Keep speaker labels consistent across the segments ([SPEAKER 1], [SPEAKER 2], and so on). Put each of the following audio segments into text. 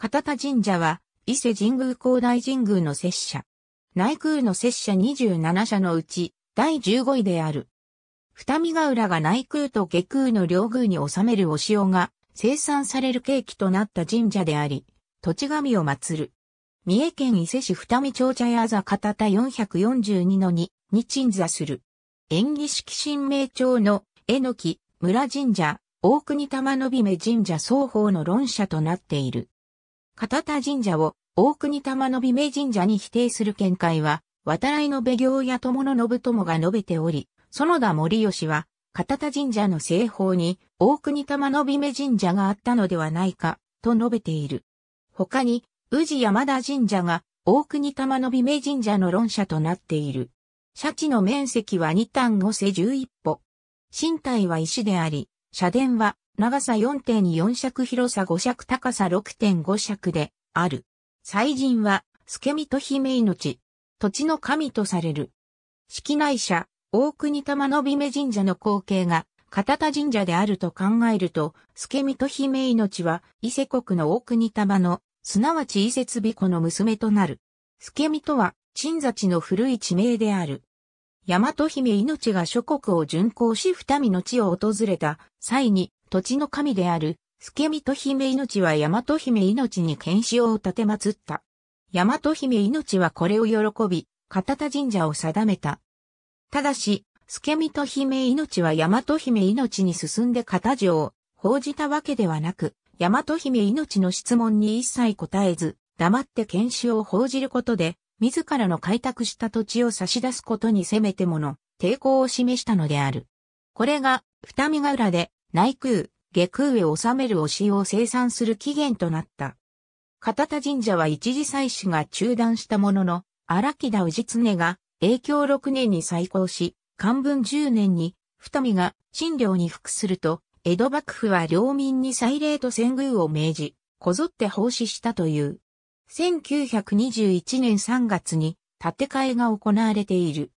[SPEAKER 1] 片田神社は、伊勢神宮高大神宮の摂社。内宮の摂社27社のうち、第15位である。二見ヶ浦が内宮と下宮の両宮に収めるお塩が生産される契機となった神社であり、土地神を祀る。三重県伊勢市二見町茶屋座片田442の2に鎮座する。演技式神明町のえのき村神社、大国玉のびめ神社双方の論者となっている。片田神社を大国玉の美名神社に否定する見解は、渡来のべ行や友の信友が述べており、園田森吉は、片田神社の西方に大国玉の美名神社があったのではないか、と述べている。他に、宇治山田神社が大国玉の美名神社の論者となっている。社地の面積は2単5世11歩。身体は石であり、社殿は長さ4.4尺広さ5尺高さ6.5尺である。祭神は、助ミと姫命、土地の神とされる。式内社、大国玉の姫神社の光景が、片田神社であると考えると、助ミと姫命は、伊勢国の大国玉の、すなわち伊勢備子の娘となる。助ミとは、鎮座地の古い地名である。大和姫命が諸国を巡行し二身の地を訪れた際に土地の神である、助人姫命は大和姫命に剣士を立て祀った。大和姫命はこれを喜び、片田神社を定めた。ただし、助人姫命は大和姫命に進んで片城を報じたわけではなく、大和姫命の質問に一切答えず、黙って検視を報じることで、自らの開拓した土地を差し出すことにせめてもの抵抗を示したのである。これが、二見ヶ浦で内空、下空へ収めるお塩を生産する起源となった。片田神社は一時祭祀が中断したものの、荒木田氏常が永響6年に再興し、漢文10年に、二見が神領に服すると、江戸幕府は領民に祭礼と遷宮を命じ、こぞって奉仕したという。1921年3月に建て替えが行われている。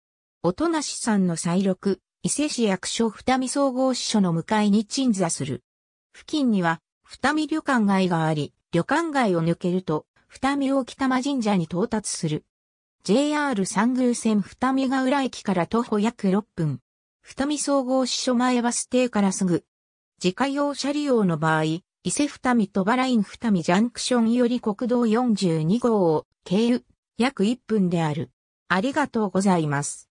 [SPEAKER 1] なしさんの再録、伊勢市役所二見総合支所の向かいに鎮座する。付近には、二見旅館街があり、旅館街を抜けると、二見大北間神社に到達する。JR 三宮線二見ヶ浦駅から徒歩約6分。二見総合支所前バス停からすぐ。自家用車利用の場合、伊勢二見とバライン二見ジャンクションより国道42号を経由、約1分である。ありがとうございます。